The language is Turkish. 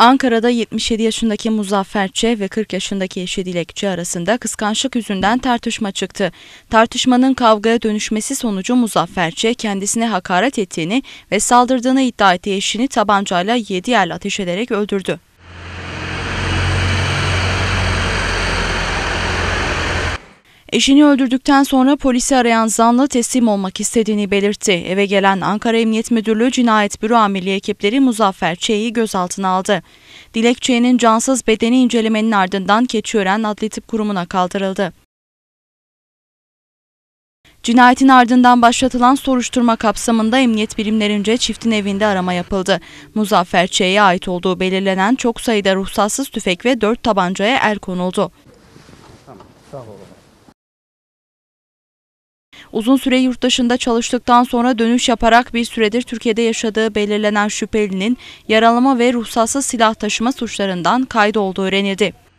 Ankara'da 77 yaşındaki Muzaffer Ç ve 40 yaşındaki eşi Dilekçi arasında kıskançlık yüzünden tartışma çıktı. Tartışmanın kavgaya dönüşmesi sonucu Muzaffer Ç kendisine hakaret ettiğini ve saldırdığını iddia ettiği eşini tabancayla 7 yerle ateş ederek öldürdü. Eşini öldürdükten sonra polisi arayan zanlı teslim olmak istediğini belirtti. Eve gelen Ankara Emniyet Müdürlüğü Cinayet Büro Amirliği ekipleri Muzaffer Çeyi gözaltına aldı. Dilek Ç'nin cansız bedeni incelemenin ardından Keçiören Adli Tıp Kurumu'na kaldırıldı. Cinayetin ardından başlatılan soruşturma kapsamında emniyet birimlerince çiftin evinde arama yapıldı. Muzaffer Ç'ye ait olduğu belirlenen çok sayıda ruhsatsız tüfek ve 4 tabancaya el konuldu. Tamam, sağ olun. Uzun süre yurt dışında çalıştıktan sonra dönüş yaparak bir süredir Türkiye'de yaşadığı belirlenen şüphelinin yaralama ve ruhsatsız silah taşıma suçlarından olduğu öğrenildi.